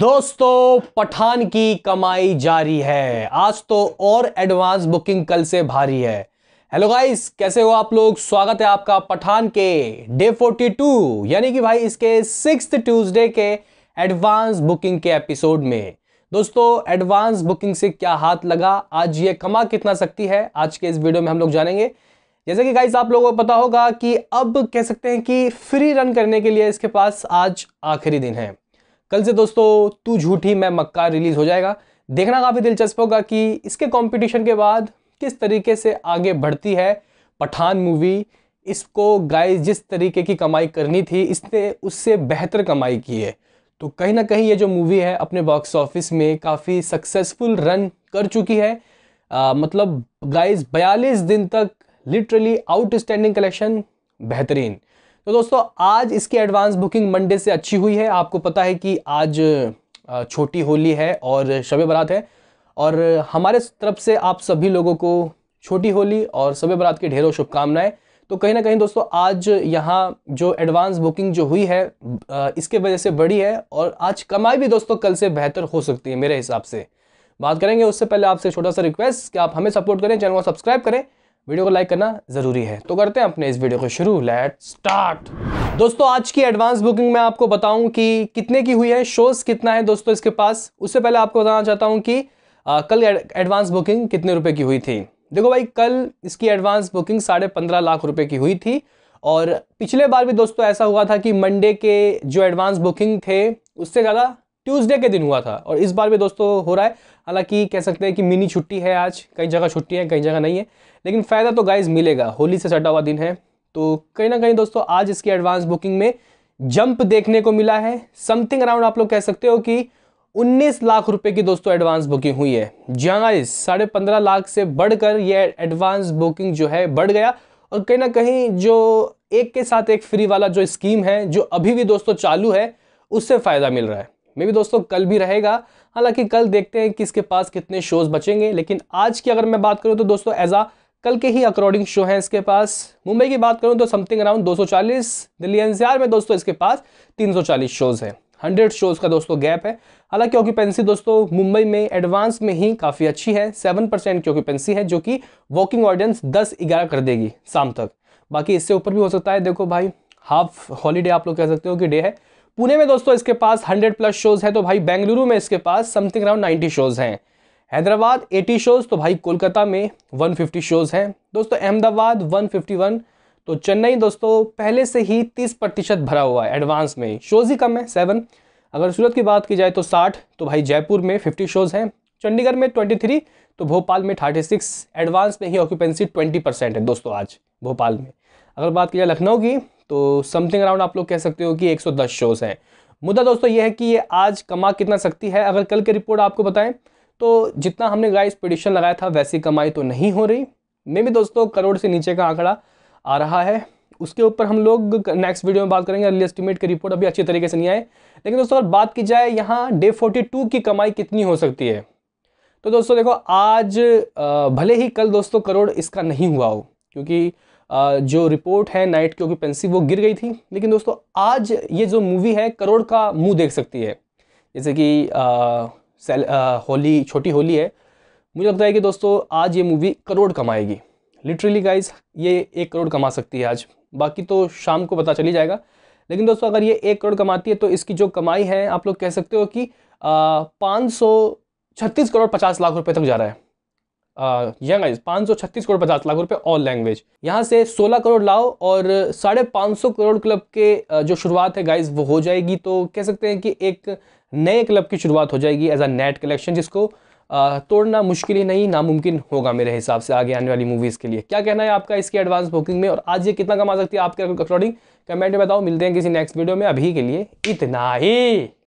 दोस्तों पठान की कमाई जारी है आज तो और एडवांस बुकिंग कल से भारी है हेलो गाइस कैसे हो आप लोग स्वागत है आपका पठान के डे 42 यानी कि भाई इसके सिक्स ट्यूसडे के एडवांस बुकिंग के एपिसोड में दोस्तों एडवांस बुकिंग से क्या हाथ लगा आज ये कमा कितना सकती है आज के इस वीडियो में हम लोग जानेंगे जैसे कि गाइस आप लोगों को पता होगा कि अब कह सकते हैं कि फ्री रन करने के लिए इसके पास आज आखिरी दिन है कल से दोस्तों तू झूठी मैं मक्का रिलीज़ हो जाएगा देखना काफ़ी दिलचस्प होगा कि इसके कंपटीशन के बाद किस तरीके से आगे बढ़ती है पठान मूवी इसको गाइस जिस तरीके की कमाई करनी थी इसने उससे बेहतर कमाई की है तो कहीं ना कहीं ये जो मूवी है अपने बॉक्स ऑफिस में काफ़ी सक्सेसफुल रन कर चुकी है आ, मतलब गाइस बयालीस दिन तक लिटरली आउटस्टैंडिंग कलेक्शन बेहतरीन तो दोस्तों आज इसकी एडवांस बुकिंग मंडे से अच्छी हुई है आपको पता है कि आज छोटी होली है और शब बरात है और हमारे तरफ से आप सभी लोगों को छोटी होली और शब बरात की ढेरों शुभकामनाएं तो कहीं ना कहीं दोस्तों आज यहाँ जो एडवांस बुकिंग जो हुई है इसके वजह से बड़ी है और आज कमाई भी दोस्तों कल से बेहतर हो सकती है मेरे हिसाब से बात करेंगे उससे पहले आपसे छोटा सा रिक्वेस्ट कि आप हमें सपोर्ट करें चैनल को सब्सक्राइब करें वीडियो को लाइक करना ज़रूरी है तो करते हैं अपने इस वीडियो को शुरू लेट स्टार्ट दोस्तों आज की एडवांस बुकिंग में आपको बताऊं कि कितने की हुई है शोज़ कितना है दोस्तों इसके पास उससे पहले आपको बताना चाहता हूं कि आ, कल एडवांस बुकिंग कितने रुपए की हुई थी देखो भाई कल इसकी एडवांस बुकिंग साढ़े पंद्रह लाख रुपए की हुई थी और पिछले बार भी दोस्तों ऐसा हुआ था कि मंडे के जो एडवांस बुकिंग थे उससे ज़्यादा ट्यूसडे के दिन हुआ था और इस बार भी दोस्तों हो रहा है हालांकि कह सकते हैं कि मिनी छुट्टी है आज कई जगह छुट्टी है कई जगह नहीं है लेकिन फ़ायदा तो गाइज मिलेगा होली से सटा हुआ दिन है तो कहीं ना कहीं दोस्तों आज इसकी एडवांस बुकिंग में जंप देखने को मिला है समथिंग अराउंड आप लोग कह सकते हो कि 19 लाख रुपए की दोस्तों एडवांस बुकिंग हुई है जहाँ इस साढ़े पंद्रह लाख से बढ़कर यह एडवांस बुकिंग जो है बढ़ गया और कहीं ना कहीं जो एक के साथ एक फ्री वाला जो स्कीम है जो अभी भी दोस्तों चालू है उससे फ़ायदा मिल रहा है मे भी दोस्तों कल भी रहेगा हालांकि कल देखते हैं कि इसके पास कितने शोज़ बचेंगे लेकिन आज की अगर मैं बात करूँ तो दोस्तों एज आ कल के ही अकॉर्डिंग शो हैं इसके पास मुंबई की बात करूँ तो समथिंग अराउंड 240 दिल्ली एनसीआर में दोस्तों इसके पास 340 शोज़ हैं 100 शोज़ का दोस्तों गैप है हालांकि ऑक्यूपेंसी दोस्तों मुंबई में एडवांस में ही काफ़ी अच्छी है सेवन परसेंट की ऑक्यूपेंसी है जो कि वॉकिंग ऑडियंस दस ग्यारह कर देगी शाम तक बाकी इससे ऊपर भी हो सकता है देखो भाई हाफ हॉलीडे आप लोग कह सकते हो कि डे है पुणे में दोस्तों इसके पास 100 प्लस शोज है तो भाई बेंगलुरु में इसके पास समथिंग अराउंड 90 शोज हैं हैदराबाद 80 शोज तो भाई कोलकाता में 150 शोज हैं दोस्तों अहमदाबाद 151 तो चेन्नई दोस्तों पहले से ही 30 प्रतिशत भरा हुआ है एडवांस में शोज ही कम है सेवन अगर सूरत की बात की जाए तो साठ तो भाई जयपुर में फिफ्टी शोज़ हैं चंडीगढ़ में ट्वेंटी थ्री तो भोपाल में थर्टी सिक्स एडवांस में ही ऑक्यूपेंसी ट्वेंटी परसेंट है दोस्तों आज भोपाल में अगर बात की जाए लखनऊ की तो समथिंग अराउंड आप लोग कह सकते हो कि 110 शोज़ हैं मुद्दा दोस्तों यह है कि ये आज कमा कितना सकती है अगर कल की रिपोर्ट आपको बताएं तो जितना हमने गाइस प्रडिक्शन लगाया था वैसी कमाई तो नहीं हो रही मे भी दोस्तों करोड़ से नीचे का आंकड़ा आ रहा है उसके ऊपर हम लोग नेक्स्ट वीडियो में बात करेंगे अर्ली एस्टिमेट की रिपोर्ट अभी अच्छी तरीके से नहीं आए लेकिन दोस्तों अगर बात की जाए यहाँ डे फोर्टी टू की कमाई कितनी हो सकती है तो दोस्तों देखो आज भले ही कल दोस्तों करोड़ इसका नहीं हुआ हो क्योंकि जो रिपोर्ट है नाइट की ऑक्यूपेंसी वो गिर गई थी लेकिन दोस्तों आज ये जो मूवी है करोड़ का मुंह देख सकती है जैसे कि होली छोटी होली है मुझे लगता है कि दोस्तों आज ये मूवी करोड़ कमाएगी लिटरली गाइज ये एक करोड़ कमा सकती है आज बाकी तो शाम को पता चली जाएगा लेकिन दोस्तों अगर ये एक करोड़ कमाती है तो इसकी जो कमाई है आप लोग कह सकते हो कि पाँच सौ छत्तीस करोड़ पचास लाख रुपये तक जा रहा है यंग एज पाँच सौ छत्तीस करोड़ पचास लाख रुपए ऑल लैंग्वेज यहाँ से सोलह करोड़ लाओ और साढ़े पाँच सौ करोड़ क्लब के जो शुरुआत है गाइज वो हो जाएगी तो कह सकते हैं कि एक नए क्लब की शुरुआत हो जाएगी एज अ नेट कलेक्शन जिसको तोड़ना मुश्किल ही नहीं नामुमकिन होगा मेरे हिसाब से आगे आने वाली मूवीज़ के लिए क्या कहना है आपका इसके एडवांस बुकिंग में और आज ये कितना कमा सकती है आपके अकॉर्डिंग कमेंट में बताओ मिलते हैं किसी नेक्स्ट वीडियो में अभी के लिए इतना ही